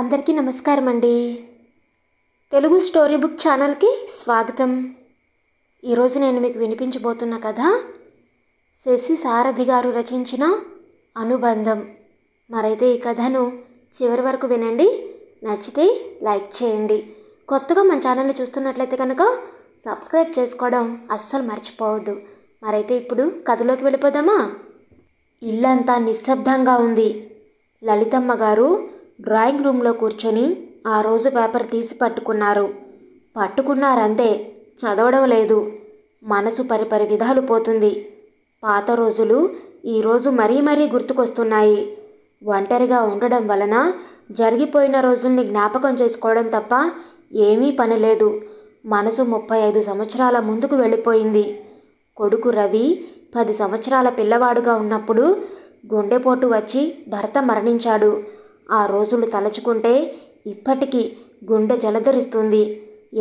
అందరికీ నమస్కారం అండి తెలుగు స్టోరీ బుక్ ఛానల్కి స్వాగతం ఈరోజు నేను మీకు వినిపించబోతున్న కథ శశి సారథి గారు రచించిన అనుబంధం మరైతే ఈ కథను చివరి వరకు వినండి నచ్చితే లైక్ చేయండి కొత్తగా మన ఛానల్ని చూస్తున్నట్లయితే కనుక సబ్స్క్రైబ్ చేసుకోవడం అస్సలు మర్చిపోవద్దు మరైతే ఇప్పుడు కథలోకి వెళ్ళిపోదామా ఇల్లంతా నిశ్శబ్దంగా ఉంది లలితమ్మ గారు డ్రాయింగ్ రూమ్లో కూర్చొని ఆ రోజు పేపర్ తీసి పట్టుకున్నారు పట్టుకున్నారంతే చదవడం లేదు మనసు పరిపరి విధాలు పోతుంది పాత రోజులు ఈరోజు మరీ మరీ గుర్తుకొస్తున్నాయి ఒంటరిగా ఉండడం వలన జరిగిపోయిన రోజుల్ని జ్ఞాపకం చేసుకోవడం తప్ప ఏమీ పని లేదు మనసు ముప్పై ఐదు సంవత్సరాల ముందుకు వెళ్ళిపోయింది కొడుకు రవి పది సంవత్సరాల పిల్లవాడుగా ఉన్నప్పుడు గుండెపోటు వచ్చి భర్త మరణించాడు ఆ రోజులు తలచుకుంటే ఇప్పటికీ గుండె జలధరిస్తుంది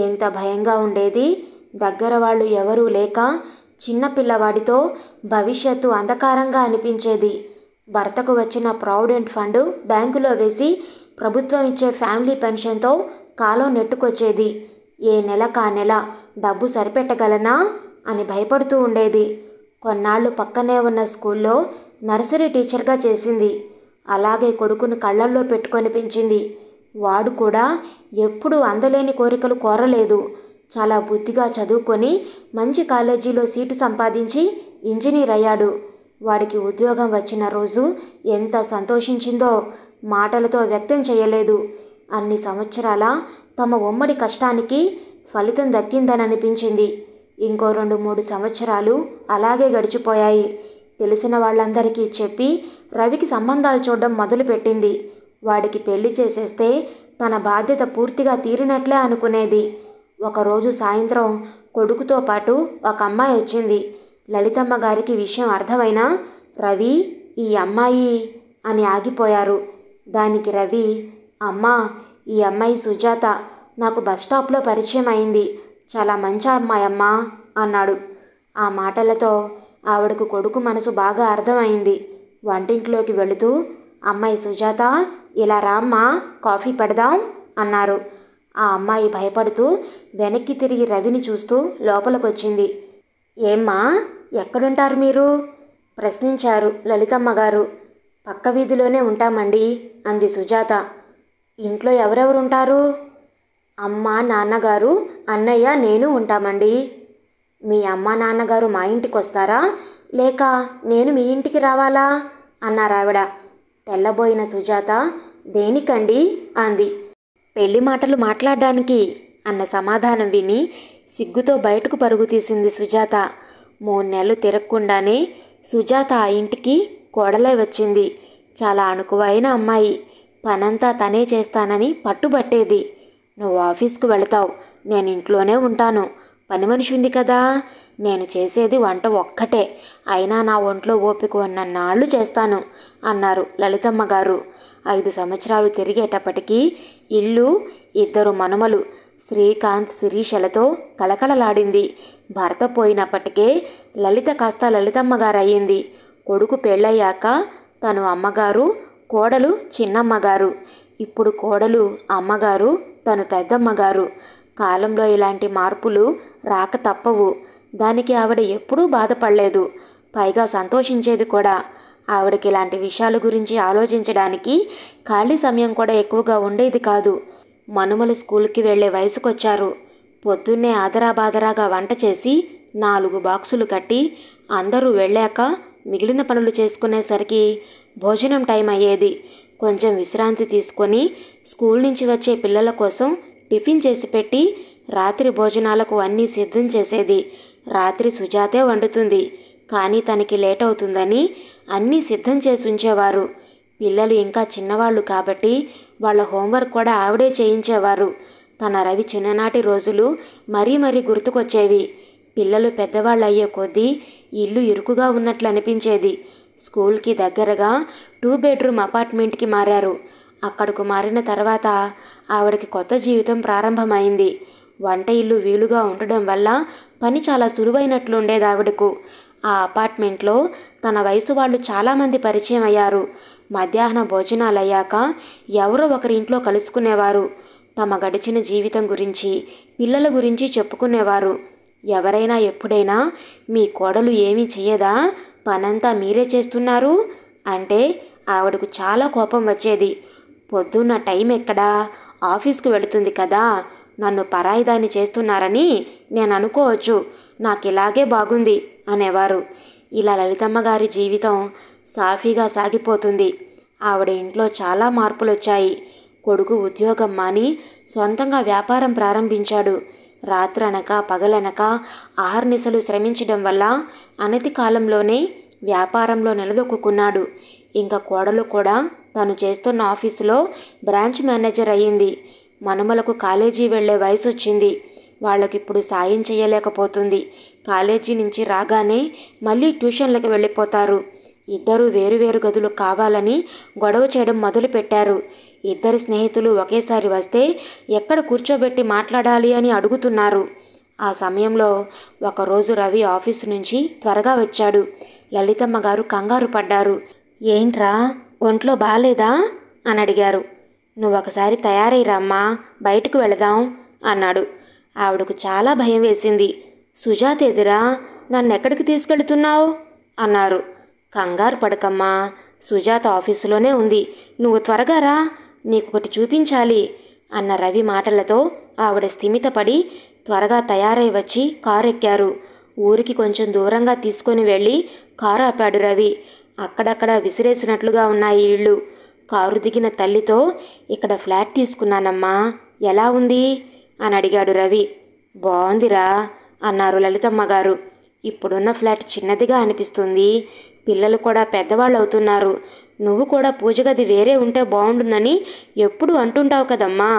ఎంత భయంగా ఉండేది దగ్గర వాళ్ళు ఎవరూ లేక చిన్నపిల్లవాడితో భవిష్యత్తు అంధకారంగా అనిపించేది భర్తకు వచ్చిన ప్రావిడెంట్ ఫండ్ బ్యాంకులో వేసి ప్రభుత్వం ఇచ్చే ఫ్యామిలీ పెన్షన్తో కాలం నెట్టుకొచ్చేది ఏ నెల కా నెల డబ్బు సరిపెట్టగలనా అని భయపడుతూ ఉండేది కొన్నాళ్ళు పక్కనే ఉన్న స్కూల్లో నర్సరీ టీచర్గా చేసింది అలాగే కొడుకును కళ్ళల్లో పెట్టుకొనిపించింది వాడు కూడా ఎప్పుడూ అందలేని కోరికలు కోరలేదు చాలా బుద్ధిగా చదువుకొని మంచి కాలేజీలో సీటు సంపాదించి ఇంజనీర్ అయ్యాడు వాడికి ఉద్యోగం వచ్చిన రోజు ఎంత సంతోషించిందో మాటలతో వ్యక్తం చేయలేదు అన్ని సంవత్సరాల తమ ఉమ్మడి కష్టానికి ఫలితం దక్కిందని అనిపించింది ఇంకో రెండు మూడు సంవత్సరాలు అలాగే గడిచిపోయాయి తెలిసిన వాళ్ళందరికీ చెప్పి రవికి సంబంధాలు చూడడం మొదలుపెట్టింది వాడికి పెళ్లి చేసేస్తే తన బాధ్యత పూర్తిగా తీరినట్లే అనుకునేది ఒకరోజు సాయంత్రం కొడుకుతో పాటు ఒక అమ్మాయి వచ్చింది లలితమ్మ గారికి విషయం అర్థమైనా రవి ఈ అమ్మాయి అని ఆగిపోయారు దానికి రవి అమ్మా ఈ అమ్మాయి సుజాత నాకు బస్ స్టాప్లో పరిచయం అయింది చాలా మంచి అమ్మాయి అమ్మ అన్నాడు ఆ మాటలతో ఆవిడకు కొడుకు మనసు బాగా అర్థమైంది వంటింట్లోకి వెళుతూ అమ్మాయి సుజాత ఇలా రామ్మా కాఫీ పెడదాం అన్నారు ఆ అమ్మాయి భయపడుతూ వెనక్కి తిరిగి రవిని చూస్తూ లోపలికొచ్చింది ఏమ్మా ఎక్కడుంటారు మీరు ప్రశ్నించారు లలితమ్మ గారు పక్క వీధిలోనే ఉంటామండి అంది సుజాత ఇంట్లో ఎవరెవరు ఉంటారు అమ్మ నాన్నగారు అన్నయ్య నేను ఉంటామండి మీ అమ్మ నాన్నగారు మా ఇంటికి వస్తారా లేక నేను మీ ఇంటికి రావాలా అన్నారావిడ తెల్లబోయిన సుజాత దేనికండి అంది పెళ్లి మాటలు మాట్లాడడానికి అన్న సమాధానం విని సిగ్గుతో బయటకు పరుగు తీసింది సుజాత మూడు నెలలు తిరగకుండానే సుజాత ఆ ఇంటికి కోడలై వచ్చింది చాలా అణుకువైన అమ్మాయి పనంతా తనే చేస్తానని పట్టుబట్టేది నువ్వు ఆఫీస్కు వెళతావు నేను ఇంట్లోనే ఉంటాను పని మనిషి ఉంది కదా నేను చేసేది వంట ఒక్కటే అయినా నా ఒంట్లో ఓపిక ఉన్న నాళ్ళు చేస్తాను అన్నారు లలితమ్మ గారు ఐదు సంవత్సరాలు తిరిగేటప్పటికీ ఇల్లు ఇద్దరు మనుమలు శ్రీకాంత్ శిరీషలతో కలకలలాడింది భర్త పోయినప్పటికే లలిత కాస్త లలితమ్మ గారయ్యింది కొడుకు పెళ్ళయ్యాక తను అమ్మగారు కోడలు చిన్నమ్మగారు ఇప్పుడు కోడలు అమ్మగారు తను పెద్దమ్మగారు కాలంలో ఇలాంటి మార్పులు రాక తప్పవు దానికి ఆవిడ ఎప్పుడూ బాధపడలేదు పైగా సంతోషించేది కూడా ఆవిడకి ఇలాంటి విషయాల గురించి ఆలోచించడానికి ఖాళీ సమయం కూడా ఎక్కువగా ఉండేది కాదు మనుమలు స్కూల్కి వెళ్లే వయసుకొచ్చారు పొద్దున్నే ఆదరాబాదరాగా వంట చేసి నాలుగు బాక్సులు కట్టి అందరూ వెళ్ళాక మిగిలిన పనులు చేసుకునేసరికి భోజనం టైం అయ్యేది కొంచెం విశ్రాంతి తీసుకొని స్కూల్ నుంచి వచ్చే పిల్లల కోసం టిఫిన్ చేసి పెట్టి రాత్రి భోజనాలకు అన్నీ సిద్ధం చేసేది రాత్రి సుజాతే వండుతుంది కానీ తనకి లేట్ అవుతుందని అన్నీ సిద్ధం చేసి ఉంచేవారు పిల్లలు ఇంకా చిన్నవాళ్ళు కాబట్టి వాళ్ళ హోంవర్క్ కూడా ఆవిడే చేయించేవారు తన రవి చిన్ననాటి రోజులు మరీ మరీ గుర్తుకొచ్చేవి పిల్లలు పెద్దవాళ్ళు అయ్యే కొద్దీ ఇల్లు ఇరుకుగా ఉన్నట్లు అనిపించేది స్కూల్కి దగ్గరగా టూ బెడ్రూమ్ అపార్ట్మెంట్కి మారారు అక్కడకు మారిన తర్వాత ఆవిడకి కొత్త జీవితం ప్రారంభమైంది వంట ఇల్లు వీలుగా ఉండడం వల్ల పని చాలా సులువైనట్లుండేది ఆవిడకు ఆ అపార్ట్మెంట్లో తన వయసు వాళ్ళు చాలామంది పరిచయం అయ్యారు మధ్యాహ్న భోజనాలు అయ్యాక ఎవరో ఒకరి ఇంట్లో కలుసుకునేవారు తమ గడిచిన జీవితం గురించి పిల్లల గురించి చెప్పుకునేవారు ఎవరైనా ఎప్పుడైనా మీ కోడలు ఏమీ చేయదా పనంతా మీరే చేస్తున్నారు అంటే ఆవిడకు చాలా కోపం వచ్చేది పొద్దున్న టైం ఎక్కడా ఆఫీస్కు వెళుతుంది కదా నన్ను పరాయిదాన్ని చేస్తున్నారని నేను అనుకోవచ్చు నాకు ఇలాగే బాగుంది అనేవారు ఇలా లలితమ్మ గారి జీవితం సాఫీగా సాగిపోతుంది ఆవిడ ఇంట్లో చాలా మార్పులు వచ్చాయి కొడుకు ఉద్యోగం మాని సొంతంగా వ్యాపారం ప్రారంభించాడు రాత్రనక పగలనక ఆహర్నిశలు శ్రమించడం వల్ల అనతి కాలంలోనే వ్యాపారంలో నిలదొక్కున్నాడు ఇంకా కోడలు కూడా తను చేస్తున్న ఆఫీసులో బ్రాంచ్ మేనేజర్ అయ్యింది మనుమలకు కాలేజీ వెళ్లే వయసు వచ్చింది వాళ్ళకిప్పుడు సాయం చేయలేకపోతుంది కాలేజీ నుంచి రాగానే మళ్ళీ ట్యూషన్లకు వెళ్ళిపోతారు ఇద్దరు వేరువేరు గదులు కావాలని గొడవ చేయడం మొదలుపెట్టారు ఇద్దరు స్నేహితులు ఒకేసారి వస్తే ఎక్కడ కూర్చోబెట్టి మాట్లాడాలి అని అడుగుతున్నారు ఆ సమయంలో ఒకరోజు రవి ఆఫీసు నుంచి త్వరగా వచ్చాడు లలితమ్మ గారు కంగారు పడ్డారు ఏంట్రా ఒంట్లో బాగాలేదా అని అడిగారు నువ్వు ఒకసారి తయారైరామ్మా బయటకు వెళదాం అన్నాడు ఆవిడకు చాలా భయం వేసింది సుజాత ఎదురా నన్నెక్కడికి తీసుకెళ్తున్నావు అన్నారు కంగారు పడకమ్మా సుజాత ఆఫీసులోనే ఉంది నువ్వు త్వరగా రా నీకొకటి చూపించాలి అన్న రవి మాటలతో ఆవిడ స్థిమితపడి త్వరగా తయారై వచ్చి కారు ఎక్కారు ఊరికి కొంచెం దూరంగా తీసుకొని వెళ్ళి కారు ఆపాడు రవి అక్కడక్కడ విసిరేసినట్లుగా ఉన్నాయి ఇళ్ళు కారు దిగిన తల్లితో ఇక్కడ ఫ్లాట్ తీసుకున్నానమ్మా ఎలా ఉంది అని అడిగాడు రవి బాగుందిరా అన్నారు లలితమ్మ గారు ఇప్పుడున్న ఫ్లాట్ చిన్నదిగా అనిపిస్తుంది పిల్లలు కూడా పెద్దవాళ్ళు అవుతున్నారు నువ్వు కూడా పూజ గది వేరే ఉంటే బాగుండునని ఎప్పుడు అంటుంటావు కదమ్మా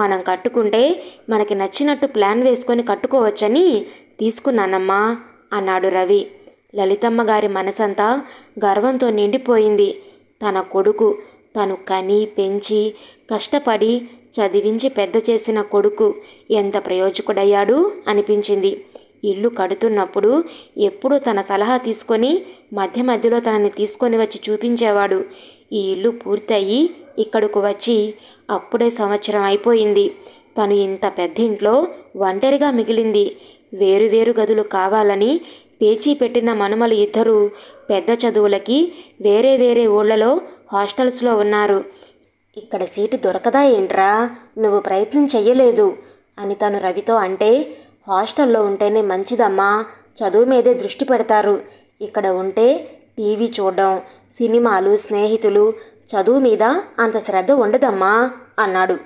మనం కట్టుకుంటే మనకి నచ్చినట్టు ప్లాన్ వేసుకొని కట్టుకోవచ్చని తీసుకున్నానమ్మా అన్నాడు రవి లలితమ్మ గారి మనసంతా గర్వంతో నిండిపోయింది తన కొడుకు తను కని పెంచి కష్టపడి చదివించి పెద్ద చేసిన కొడుకు ఎంత ప్రయోజకుడయ్యాడు అనిపించింది ఇల్లు కడుతున్నప్పుడు ఎప్పుడూ తన సలహా తీసుకొని మధ్య మధ్యలో తనని తీసుకొని వచ్చి చూపించేవాడు ఈ ఇల్లు పూర్తయి ఇక్కడకు వచ్చి అప్పుడే సంవత్సరం అయిపోయింది తను ఇంత పెద్ద ఇంట్లో ఒంటరిగా మిగిలింది వేరు వేరు గదులు కావాలని పేచీ పెట్టిన మనుమలు ఇద్దరు పెద్ద చదువులకి వేరే వేరే ఊళ్ళలో హాస్టల్స్లో ఉన్నారు ఇక్కడ సీటు దొరకదా ఏంట్రా నువ్వు ప్రయత్నం చెయ్యలేదు అని తను రవితో అంటే హాస్టల్లో ఉంటేనే మంచిదమ్మా చదువు మీదే దృష్టి పెడతారు ఇక్కడ ఉంటే టీవీ చూడడం సినిమాలు స్నేహితులు చదువు మీద అంత శ్రద్ధ ఉండదమ్మా అన్నాడు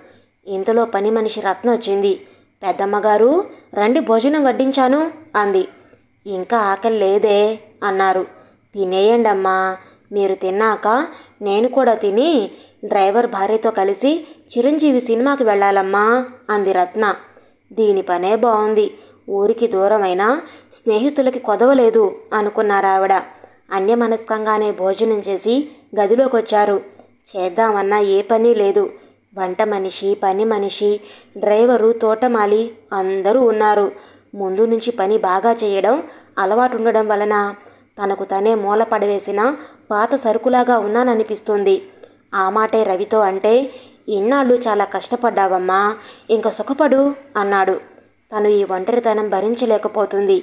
ఇంతలో పని మనిషి రత్న వచ్చింది పెద్దమ్మగారు రండి భోజనం వడ్డించాను అంది ఇంకా ఆకలి లేదే అన్నారు తినేయండమ్మా మీరు తిన్నాక నేను కూడా తిని డ్రైవర్ భార్యతో కలిసి చిరంజీవి సినిమాకి వెళ్ళాలమ్మా అంది రత్న దీని పనే బాగుంది ఊరికి దూరమైన స్నేహితులకి కొదవలేదు అనుకున్నారావిడ అన్యమనస్కంగానే భోజనం చేసి గదిలోకొచ్చారు చేద్దామన్నా ఏ పని లేదు వంట మనిషి పని మనిషి డ్రైవరు తోటమాలి అందరూ ఉన్నారు ముందు నుంచి పని బాగా చేయడం అలవాటుండడం వలన తనకు తనే మూలపడవేసిన పాత సరుకులాగా ఉన్నాననిపిస్తుంది ఆ మాటే రవితో అంటే ఇన్నాళ్ళు చాలా కష్టపడ్డావమ్మా ఇంకా సుఖపడు అన్నాడు తను ఈ ఒంటరితనం భరించలేకపోతుంది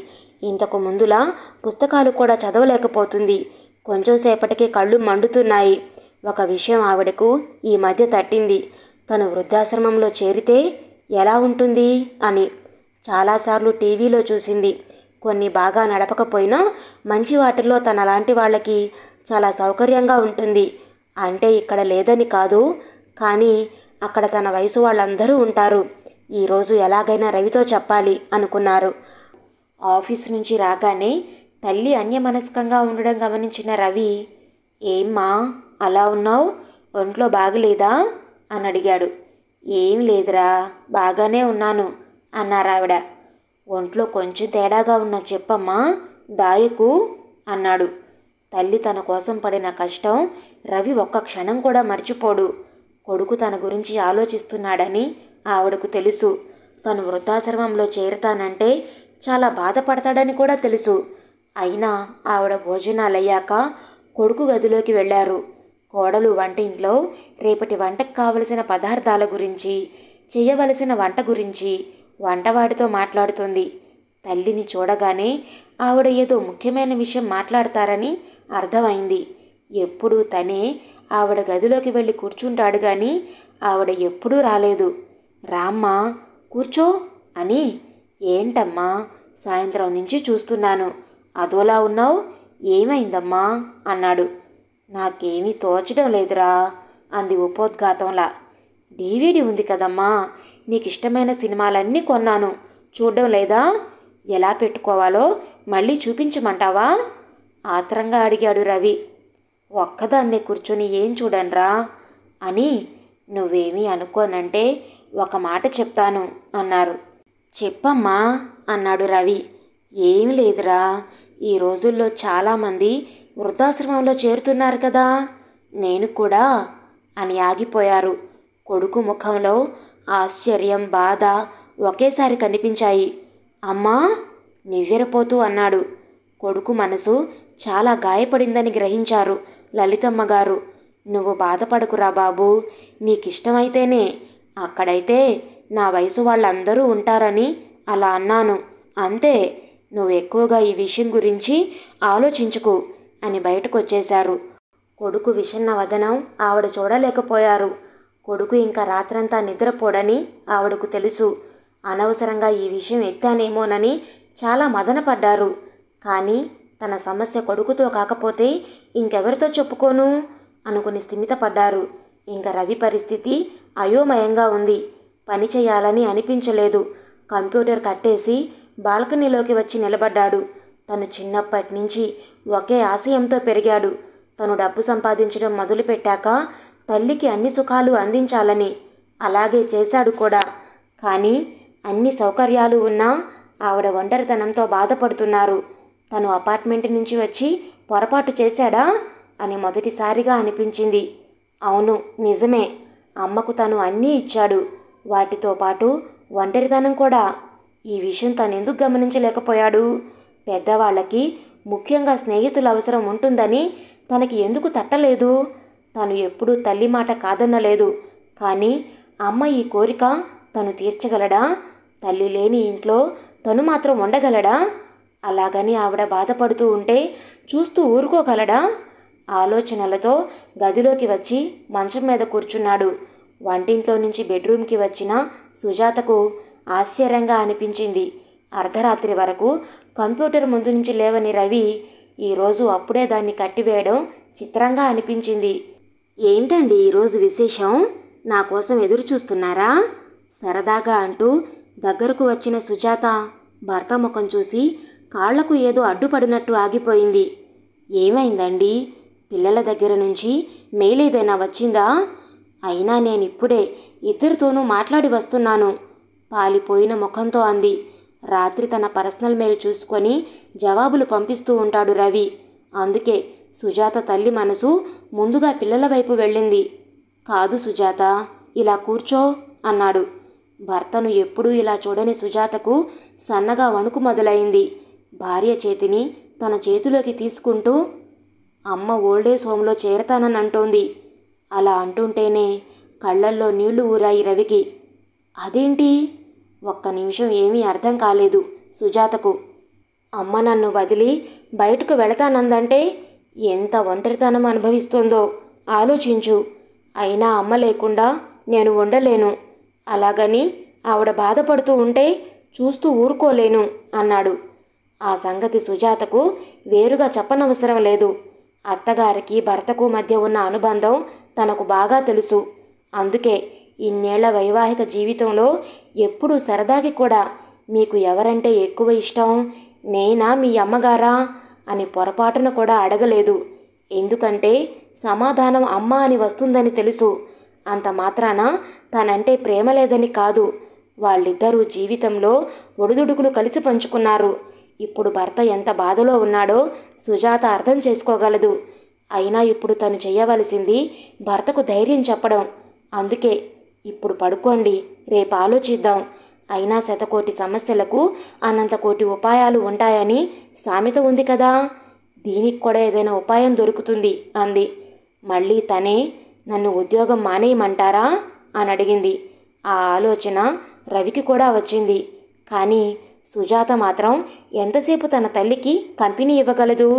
ఇంతకు ముందులా పుస్తకాలు కూడా చదవలేకపోతుంది కొంచెం సేపటికి కళ్ళు మండుతున్నాయి ఒక విషయం ఆవిడకు ఈ మధ్య తట్టింది తను వృద్ధాశ్రమంలో చేరితే ఎలా ఉంటుంది అని చాలాసార్లు టీవీలో చూసింది కొన్ని బాగా నడపకపోయినా మంచి వాటిల్లో తనలాంటి వాళ్ళకి చాలా సౌకర్యంగా ఉంటుంది అంటే ఇక్కడ లేదని కాదు కానీ అక్కడ తన వయసు వాళ్ళందరూ ఉంటారు ఈరోజు ఎలాగైనా రవితో చెప్పాలి అనుకున్నారు ఆఫీస్ నుంచి రాగానే తల్లి అన్యమనస్కంగా ఉండడం గమనించిన రవి ఏమ్మా అలా ఉన్నావు ఒంట్లో బాగలేదా అని అడిగాడు ఏం లేదురా బాగానే ఉన్నాను అన్నారావిడ ఒంట్లో కొంచెం తేడాగా ఉన్న చెప్పమ్మా దాయకు అన్నాడు తల్లి తన కోసం పడిన కష్టం రవి ఒక్క క్షణం కూడా మర్చిపోడు కొడుకు తన గురించి ఆలోచిస్తున్నాడని ఆవిడకు తెలుసు తను వృద్ధాశ్రమంలో చేరతానంటే చాలా బాధపడతాడని కూడా తెలుసు అయినా ఆవిడ భోజనాలయ్యాక కొడుకు గదిలోకి వెళ్ళారు కోడలు వంటింట్లో రేపటి వంటకు కావలసిన పదార్థాల గురించి చేయవలసిన వంట గురించి వంటవాడితో మాట్లాడుతుంది తల్లిని చూడగానే ఆవిడ ఏదో ముఖ్యమైన విషయం మాట్లాడతారని అర్థమైంది ఎప్పుడూ తనే ఆవిడ గదిలోకి వెళ్ళి కూర్చుంటాడు కానీ ఆవిడ ఎప్పుడూ రాలేదు రామ్మా కూర్చో అని ఏంటమ్మా సాయంత్రం నుంచి చూస్తున్నాను అదోలా ఉన్నావు ఏమైందమ్మా అన్నాడు నాకేమీ తోచడం లేదురా అంది ఉపోద్ఘాతంలా డీవీడీ ఉంది కదమ్మా నీకు ఇష్టమైన సినిమాలన్నీ కొన్నాను చూడడం లేదా ఎలా పెట్టుకోవాలో మళ్ళీ చూపించమంటావా ఆత్రంగా అడిగాడు రవి ఒక్కదాన్నే కూర్చొని ఏం చూడనరా అని నువ్వేమీ అనుకోనంటే ఒక మాట చెప్తాను అన్నారు చెప్పమ్మా అన్నాడు రవి ఏం లేదురా ఈ రోజుల్లో చాలామంది వృద్ధాశ్రమంలో చేరుతున్నారు కదా నేను కూడా అని ఆగిపోయారు కొడుకు ముఖంలో ఆశ్చర్యం బాధ ఒకేసారి కనిపించాయి అమ్మా నివ్వెరపోతూ అన్నాడు కొడుకు మనసు చాలా గాయపడిందని గ్రహించారు లలితమ్మ గారు నువ్వు బాధపడకురా బాబు నీకిష్టమైతేనే అక్కడైతే నా వయసు వాళ్ళందరూ ఉంటారని అలా అన్నాను అంతే నువ్వు ఎక్కువగా ఈ విషయం గురించి ఆలోచించుకు అని బయటకు వచ్చేశారు కొడుకు విషన్న వదనం ఆవిడ చూడలేకపోయారు కొడుకు ఇంకా రాత్రంతా నిద్రపోడని ఆవిడకు తెలుసు అనవసరంగా ఈ విషయం ఎత్తానేమోనని చాలా మదనపడ్డారు కానీ తన సమస్య కొడుకుతో కాకపోతే ఇంకెవరితో చెప్పుకోను అనుకుని స్థిమితపడ్డారు ఇంకా రవి పరిస్థితి అయోమయంగా ఉంది పని చేయాలని అనిపించలేదు కంప్యూటర్ కట్టేసి బాల్కనీలోకి వచ్చి నిలబడ్డాడు తను చిన్నప్పటి నుంచి ఒకే ఆశయంతో పెరిగాడు తను డబ్బు సంపాదించడం మొదలుపెట్టాక తల్లికి అన్ని సుఖాలు అందించాలని అలాగే చేశాడు కూడా కానీ అన్ని సౌకర్యాలు ఉన్నా ఆవిడ ఒంటరితనంతో బాధపడుతున్నారు తను అపార్ట్మెంట్ నుంచి వచ్చి పొరపాటు చేశాడా అని మొదటిసారిగా అనిపించింది అవును నిజమే అమ్మకు తను అన్నీ ఇచ్చాడు వాటితో పాటు ఒంటరితనం కూడా ఈ విషయం తనెందుకు గమనించలేకపోయాడు పెద్దవాళ్ళకి ముఖ్యంగా స్నేహితుల అవసరం ఉంటుందని తనకి ఎందుకు తట్టలేదు తను ఎప్పుడూ తల్లి మాట కాదనలేదు కానీ అమ్మ ఈ కోరిక తను తీర్చగలడా తల్లి లేని ఇంట్లో తను మాత్రం ఉండగలడా అలాగని ఆవిడ బాధపడుతూ ఉంటే చూస్తూ ఊరుకోగలడా ఆలోచనలతో గదిలోకి వచ్చి మంచం మీద కూర్చున్నాడు వంటింట్లో నుంచి బెడ్రూమ్కి వచ్చిన సుజాతకు ఆశ్చర్యంగా అనిపించింది అర్ధరాత్రి వరకు కంప్యూటర్ ముందు నుంచి లేవని రవి ఈరోజు అప్పుడే దాన్ని కట్టివేయడం చిత్రంగా అనిపించింది ఏంటండి ఈరోజు విశేషం నా కోసం ఎదురు చూస్తున్నారా సరదాగా అంటూ దగ్గరకు వచ్చిన సుజాత భర్త ముఖం చూసి కాళ్లకు ఏదో అడ్డుపడినట్టు ఆగిపోయింది ఏమైందండి పిల్లల దగ్గర నుంచి మేలేదైనా వచ్చిందా అయినా నేను ఇప్పుడే ఇద్దరితోనూ మాట్లాడి వస్తున్నాను పాలిపోయిన ముఖంతో అంది రాత్రి తన పర్సనల్ మెయిల్ చూసుకొని జవాబులు పంపిస్తూ ఉంటాడు రవి అందుకే సుజాత తల్లి మనసు ముందుగా పిల్లల వైపు వెళ్ళింది కాదు సుజాత ఇలా కూర్చో అన్నాడు భర్తను ఎప్పుడూ ఇలా చూడని సుజాతకు సన్నగా వణుకు మొదలైంది భార్య చేతిని తన చేతిలోకి తీసుకుంటూ అమ్మ ఓల్డేజ్ హోంలో చేరతానని అంటోంది అలా అంటుంటేనే కళ్ళల్లో నీళ్లు ఊరాయి రవికి అదేంటి ఒక్క నిమిషం ఏమీ అర్థం కాలేదు సుజాతకు అమ్మ నన్ను వదిలి బయటకు వెళతానందంటే ఎంత ఒంటరితనం అనుభవిస్తుందో ఆలోచించు అయినా అమ్మ లేకుండా నేను ఉండలేను అలాగని ఆవిడ బాధపడుతూ ఉంటే చూస్తూ ఊరుకోలేను అన్నాడు ఆ సంగతి సుజాతకు వేరుగా చెప్పనవసరం లేదు అత్తగారికి భర్తకు మధ్య ఉన్న అనుబంధం తనకు బాగా తెలుసు అందుకే ఇన్నేళ్ల వైవాహిక జీవితంలో ఎప్పుడూ సరదాకి కూడా మీకు ఎవరంటే ఎక్కువ ఇష్టం నేనా మీ అమ్మగారా అని పొరపాటున కూడా అడగలేదు ఎందుకంటే సమాధానం అమ్మ అని వస్తుందని తెలుసు అంత మాత్రాన తనంటే ప్రేమ లేదని కాదు వాళ్ళిద్దరూ జీవితంలో ఒడిదుడుకులు కలిసి పంచుకున్నారు ఇప్పుడు భర్త ఎంత బాధలో ఉన్నాడో సుజాత అర్థం చేసుకోగలదు అయినా ఇప్పుడు తను చేయవలసింది భర్తకు ధైర్యం చెప్పడం అందుకే ఇప్పుడు పడుకోండి రేపు ఆలోచిద్దాం అయినా శతకోటి సమస్యలకు అనంత కోటి ఉపాయాలు ఉంటాయని సామెత ఉంది కదా దీనికి కూడా ఏదైనా ఉపాయం దొరుకుతుంది అంది మళ్ళీ తనే నన్ను ఉద్యోగం మానేయమంటారా అని అడిగింది ఆ ఆలోచన రవికి కూడా వచ్చింది కానీ సుజాత మాత్రం ఎంతసేపు తన తల్లికి కంపెనీ ఇవ్వగలదు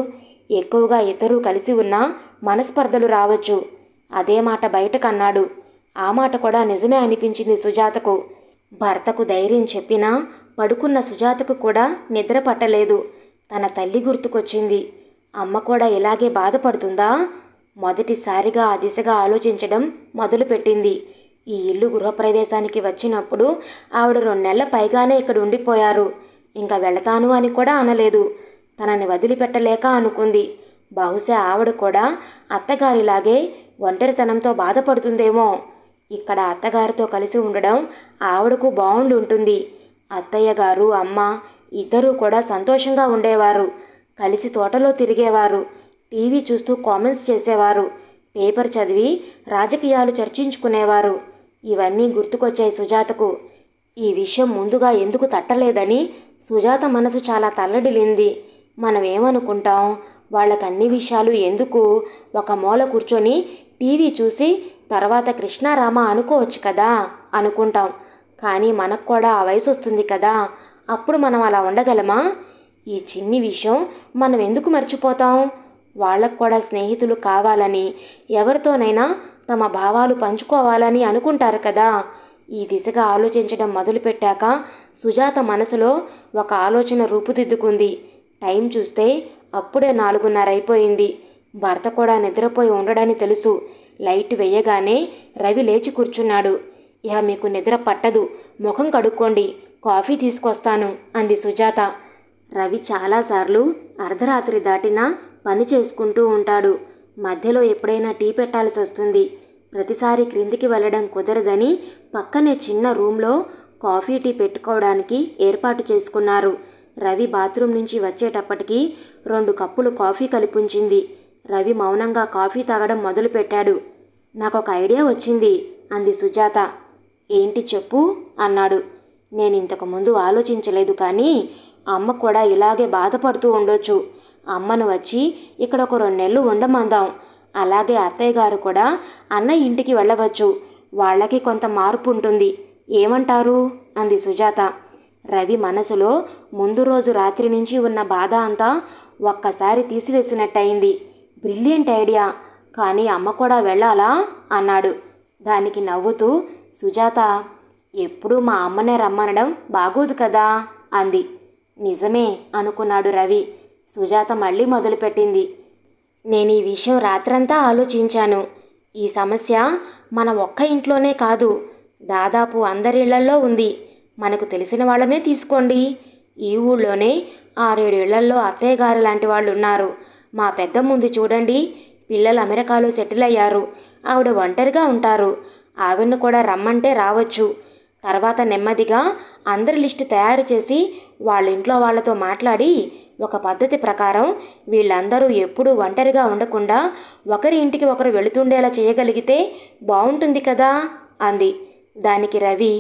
ఎక్కువగా ఇద్దరూ కలిసి ఉన్నా మనస్పర్ధలు రావచ్చు అదే మాట బయటకన్నాడు ఆ మాట కూడా నిజమే అనిపించింది సుజాతకు భర్తకు ధైర్యం చెప్పినా పడుకున్న సుజాతకు కూడా నిద్ర పట్టలేదు తన తల్లి గుర్తుకొచ్చింది అమ్మ కూడా ఇలాగే బాధపడుతుందా మొదటిసారిగా ఆ దిశగా ఆలోచించడం మొదలుపెట్టింది ఈ ఇల్లు గృహప్రవేశానికి వచ్చినప్పుడు ఆవిడ రెండు నెలల పైగానే ఇక్కడ ఉండిపోయారు ఇంకా వెళతాను అని కూడా అనలేదు తనని వదిలిపెట్టలేక అనుకుంది బహుశా ఆవిడ కూడా అత్తగారిలాగే ఒంటరితనంతో బాధపడుతుందేమో ఇక్కడ అత్తగారితో కలిసి ఉండడం ఆవిడకు బాగుండుంటుంది అత్తయ్య గారు అమ్మ ఇద్దరూ కూడా సంతోషంగా ఉండేవారు కలిసి తోటలో తిరిగేవారు టీవీ చూస్తూ కామెంట్స్ చేసేవారు పేపర్ చదివి రాజకీయాలు చర్చించుకునేవారు ఇవన్నీ గుర్తుకొచ్చాయి సుజాతకు ఈ విషయం ముందుగా ఎందుకు తట్టలేదని సుజాత మనసు చాలా తల్లడిలింది మనం ఏమనుకుంటాం వాళ్ళకి అన్ని విషయాలు ఎందుకు ఒక మూల కూర్చొని టీవీ చూసి తర్వాత కృష్ణారామ అనుకోవచ్చు కదా అనుకుంటాం కానీ మనకు కూడా ఆ వయసు వస్తుంది కదా అప్పుడు మనం అలా ఉండగలమా ఈ చిన్ని విషయం మనం ఎందుకు మర్చిపోతాం వాళ్ళకు కూడా స్నేహితులు కావాలని ఎవరితోనైనా తమ భావాలు పంచుకోవాలని అనుకుంటారు కదా ఈ దిశగా ఆలోచించడం మొదలుపెట్టాక సుజాత మనసులో ఒక ఆలోచన రూపుదిద్దుకుంది టైం చూస్తే అప్పుడే నాలుగున్నర అయిపోయింది భర్త కూడా నిద్రపోయి ఉండడని తెలుసు లైట్ వేయగానే రవి లేచి కూర్చున్నాడు ఇక మీకు నిద్ర పట్టదు ముఖం కడుక్కోండి కాఫీ తీసుకొస్తాను అంది సుజాత రవి చాలాసార్లు అర్ధరాత్రి దాటినా పని చేసుకుంటూ ఉంటాడు మధ్యలో ఎప్పుడైనా టీ పెట్టాల్సి వస్తుంది ప్రతిసారి క్రిందికి వెళ్ళడం కుదరదని పక్కనే చిన్న రూమ్లో కాఫీ టీ పెట్టుకోవడానికి ఏర్పాటు చేసుకున్నారు రవి బాత్రూమ్ నుంచి వచ్చేటప్పటికి రెండు కప్పులు కాఫీ కలిపించింది రవి మౌనంగా కాఫీ తాగడం మొదలుపెట్టాడు నాకు ఒక ఐడియా వచ్చింది అంది సుజాత ఏంటి చెప్పు అన్నాడు నేను ఇంతకుముందు ఆలోచించలేదు కానీ అమ్మ కూడా ఇలాగే బాధపడుతూ ఉండొచ్చు అమ్మను వచ్చి ఇక్కడ ఒక రెండు నెలలు ఉండమందాం అలాగే అత్తయ్య గారు కూడా అన్న ఇంటికి వెళ్ళవచ్చు వాళ్ళకి కొంత మార్పు ఉంటుంది ఏమంటారు అంది సుజాత రవి మనసులో ముందు రోజు రాత్రి నుంచి ఉన్న బాధ అంతా ఒక్కసారి తీసివేసినట్టయింది బ్రిలియంట్ ఐడియా కానీ అమ్మ కూడా వెళ్ళాలా అన్నాడు దానికి నవ్వుతూ సుజాత ఎప్పుడు మా అమ్మనే రమ్మనడం బాగోదు కదా అంది నిజమే అనుకున్నాడు రవి సుజాత మళ్ళీ మొదలుపెట్టింది నేను ఈ విషయం రాత్రంతా ఆలోచించాను ఈ సమస్య మన ఒక్క ఇంట్లోనే కాదు దాదాపు అందరి ఉంది మనకు తెలిసిన వాళ్ళనే తీసుకోండి ఈ ఊళ్ళోనే ఆరేడు ఇళ్లల్లో అత్తయ్య గారు లాంటి వాళ్ళు ఉన్నారు మా పెద్ద ముందు చూడండి పిల్లలు అమెరికాలో సెటిల్ అయ్యారు ఆవిడ ఒంటరిగా ఉంటారు ఆవిడను కూడా రమ్మంటే రావచ్చు తర్వాత నెమ్మదిగా అందరి లిస్టు తయారు చేసి వాళ్ళ ఇంట్లో వాళ్ళతో మాట్లాడి ఒక పద్ధతి ప్రకారం వీళ్ళందరూ ఎప్పుడూ ఒంటరిగా ఉండకుండా ఒకరి ఇంటికి ఒకరు వెళుతుండేలా చేయగలిగితే బాగుంటుంది కదా అంది దానికి రవి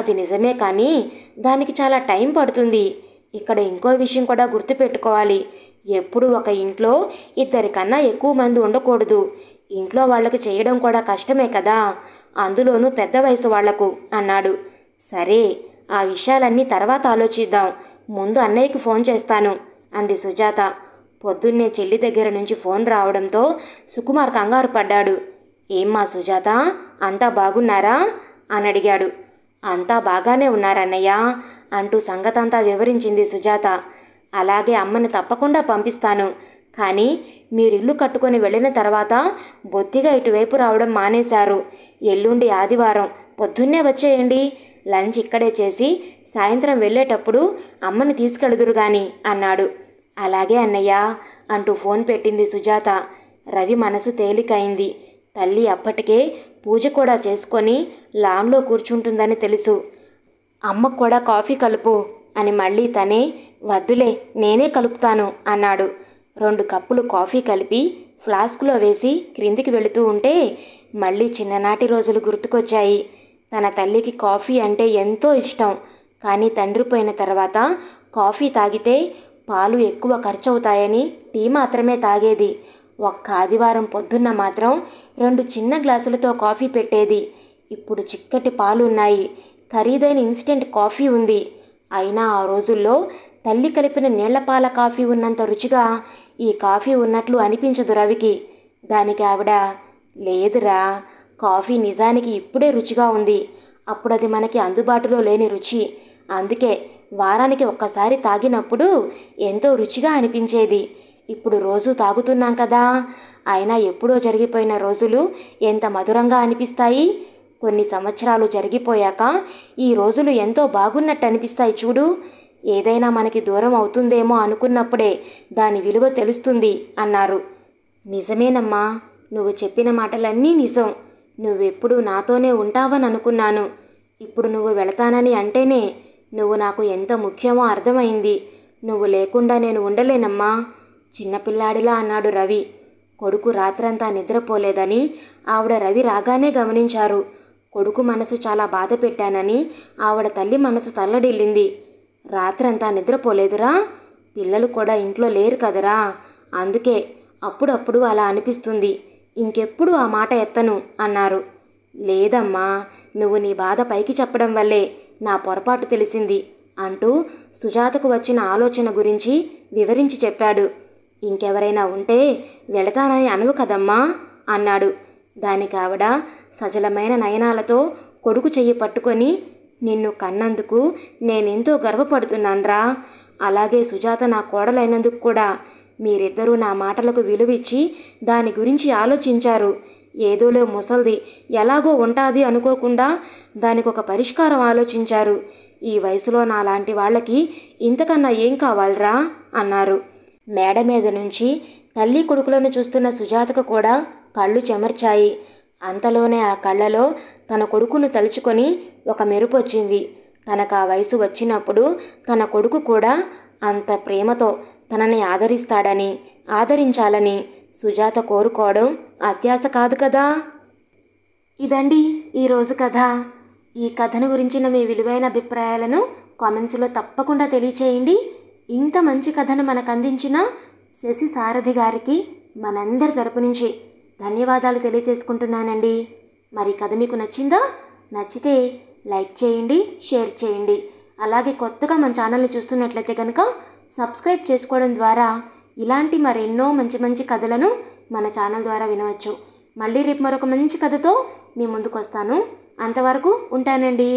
అది నిజమే కానీ దానికి చాలా టైం పడుతుంది ఇక్కడ ఇంకో విషయం కూడా గుర్తుపెట్టుకోవాలి ఎప్పుడు ఒక ఇంట్లో ఇద్దరికన్నా ఎక్కువ మంది ఉండకూడదు ఇంట్లో వాళ్ళకి చేయడం కూడా కష్టమే కదా అందులోనూ పెద్ద వయసు వాళ్లకు అన్నాడు సరే ఆ విషయాలన్నీ తర్వాత ఆలోచిద్దాం ముందు అన్నయ్యకి ఫోన్ చేస్తాను అంది సుజాత పొద్దున్నే చెల్లి దగ్గర నుంచి ఫోన్ రావడంతో సుకుమార్ కంగారు పడ్డాడు ఏమ్మా సుజాత అంతా బాగున్నారా అని అడిగాడు అంతా బాగానే ఉన్నారన్నయ్య అంటూ సంగతంతా వివరించింది సుజాత అలాగే అమ్మని తప్పకుండా పంపిస్తాను కానీ మీరు ఇల్లు కట్టుకొని వెళ్ళిన తర్వాత బొత్తిగా ఇటువైపు రావడం మానేశారు ఎల్లుండి ఆదివారం పొద్దున్నే వచ్చేయండి లంచ్ ఇక్కడే చేసి సాయంత్రం వెళ్ళేటప్పుడు అమ్మని తీసుకెళదురు గాని అన్నాడు అలాగే అన్నయ్య అంటూ ఫోన్ పెట్టింది సుజాత రవి మనసు తేలికైంది తల్లి అప్పటికే పూజ కూడా చేసుకొని లాన్లో కూర్చుంటుందని తెలుసు అమ్మకు కూడా కాఫీ కలుపు అని మళ్ళీ తనే వద్దులే నేనే కలుపుతాను అన్నాడు రెండు కప్పులు కాఫీ కలిపి ఫ్లాస్క్లో వేసి క్రిందికి వెళుతూ ఉంటే మళ్ళీ చిన్ననాటి రోజులు గుర్తుకొచ్చాయి తన తల్లికి కాఫీ అంటే ఎంతో ఇష్టం కానీ తండ్రి పోయిన తర్వాత కాఫీ తాగితే పాలు ఎక్కువ ఖర్చవుతాయని టీ మాత్రమే తాగేది ఒక్క ఆదివారం పొద్దున్న మాత్రం రెండు చిన్న గ్లాసులతో కాఫీ పెట్టేది ఇప్పుడు చిక్కటి పాలు ఉన్నాయి ఖరీదైన ఇన్స్టెంట్ కాఫీ ఉంది అయినా ఆ రోజుల్లో తల్లి కలిపిన నీళ్లపాల కాఫీ ఉన్నంత రుచిగా ఈ కాఫీ ఉన్నట్లు అనిపించదు రవికి దానికి ఆవిడ లేదురా కాఫీ నిజానికి ఇప్పుడే రుచిగా ఉంది అప్పుడు అది మనకి అందుబాటులో లేని రుచి అందుకే వారానికి ఒక్కసారి తాగినప్పుడు ఎంతో రుచిగా అనిపించేది ఇప్పుడు రోజు తాగుతున్నాం కదా అయినా ఎప్పుడో జరిగిపోయిన రోజులు ఎంత మధురంగా అనిపిస్తాయి కొన్ని సంవత్సరాలు జరిగిపోయాక ఈ రోజులు ఎంతో బాగున్నట్టు అనిపిస్తాయి చూడు ఏదైనా మనకి దూరం అవుతుందేమో అనుకున్నప్పుడే దాని విలువ తెలుస్తుంది అన్నారు నిజమేనమ్మా నువ్వు చెప్పిన మాటలన్నీ నిజం నువ్వెప్పుడు నాతోనే ఉంటావని అనుకున్నాను ఇప్పుడు నువ్వు వెళతానని అంటేనే నువ్వు నాకు ఎంత ముఖ్యమో అర్థమైంది నువ్వు లేకుండా నేను ఉండలేనమ్మా చిన్నపిల్లాడిలా అన్నాడు రవి కొడుకు రాత్రంతా నిద్రపోలేదని ఆవిడ రవి రాగానే గమనించారు కొడుకు మనసు చాలా బాధ పెట్టానని ఆవిడ తల్లి మనసు తల్లడిల్లింది రాత్రంతా నిద్రపోలేదురా పిల్లలు కూడా ఇంట్లో లేరు కదరా అందుకే అప్పుడప్పుడు అలా అనిపిస్తుంది ఇంకెప్పుడు ఆ మాట ఎత్తను అన్నారు లేదమ్మా నువ్వు నీ బాధ పైకి చెప్పడం వల్లే నా పొరపాటు తెలిసింది అంటూ సుజాతకు వచ్చిన ఆలోచన గురించి వివరించి చెప్పాడు ఇంకెవరైనా ఉంటే వెళతానని అనవు కదమ్మా అన్నాడు దాని ఆవిడ సజలమైన నయనాలతో కొడుకు చెయ్యి పట్టుకొని నిన్ను కన్నందుకు నేనెంతో గర్వపడుతున్నాన్రా అలాగే సుజాత నా కోడలైనందుకు కూడా మీరిద్దరూ నా మాటలకు విలువిచ్చి దాని గురించి ఆలోచించారు ఏదోలో ముసల్ది ఎలాగో ఉంటుంది అనుకోకుండా దానికి ఒక పరిష్కారం ఆలోచించారు ఈ వయసులో నాలాంటి వాళ్ళకి ఇంతకన్నా ఏం కావాలరా అన్నారు మేడ మీద నుంచి తల్లి కొడుకులను చూస్తున్న సుజాతకు కూడా కళ్ళు చెమర్చాయి అంతలోనే ఆ కళ్ళలో తన కొడుకును తలుచుకొని ఒక మెరుపు వచ్చింది తనకు ఆ వయసు వచ్చినప్పుడు తన కొడుకు కూడా అంత ప్రేమతో తనని ఆదరిస్తాడని ఆదరించాలని సుజాత కోరుకోవడం అత్యాశ కాదు కదా ఇదండి ఈరోజు కథ ఈ కథను గురించిన మీ విలువైన అభిప్రాయాలను కామెంట్స్లో తప్పకుండా తెలియచేయండి ఇంత మంచి కథను మనకు అందించిన శశి సారథి గారికి మనందరి తరపు నుంచి ధన్యవాదాలు తెలియచేసుకుంటున్నానండి మరి కథ మీకు నచ్చిందా నచ్చితే లైక్ చేయండి షేర్ చేయండి అలాగే కొత్తగా మన ఛానల్ని చూస్తున్నట్లయితే కనుక సబ్స్క్రైబ్ చేసుకోవడం ద్వారా ఇలాంటి మరెన్నో మంచి మంచి కథలను మన ఛానల్ ద్వారా వినవచ్చు మళ్ళీ రేపు మరొక మంచి కథతో మీ ముందుకు వస్తాను అంతవరకు ఉంటానండి